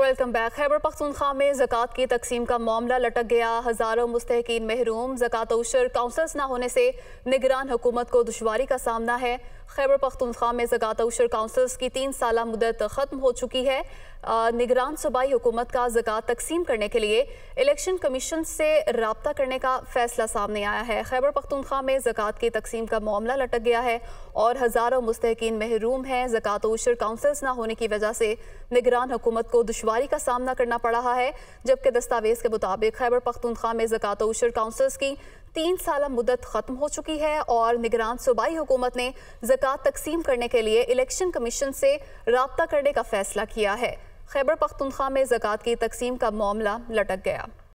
welcome back Khyber Pakhtunkhwa में जक़ात की तकसीम का मामला लटक गया हज़ारों मुस्तकिन महरूम जक़ात उशर काउंसल्स ना होने से निगरान हुकूमत को दुशारी का सामना है खैबर पख्तूनखा में जक़ात उशर काउंसल्स की तीन साल मुदत ख़त्म हो चुकी है निगरान सूबाई हुकूमत का जक़ात तकसीम करने के लिए इलेक्शन कमीशन से रबता करने का फैसला सामने आया है खैबर पख्तूनखा में जक़ात की तकसीम का मामला लटक गया है और हज़ारों मुस्तकिन महरूम हैं जक़ात उशर काउंसल्स ना होने की वजह से निगरान हुकूमत को दुशारी दुशवारी का सामना करना पड़ रहा है जबकि दस्तावेज के मुताबिक खैबर पख्तनख्वा में जक़ात उशर काउंसिल्स की तीन साल मुदत ख़त्म हो चुकी है और निगरान सूबाई हुकूमत ने जक़ात तकसीम करने के लिए इलेक्शन कमीशन से रबता करने का फैसला किया है खैबर पख्तनख्वा में जक़ात की तकसीम का मामला लटक गया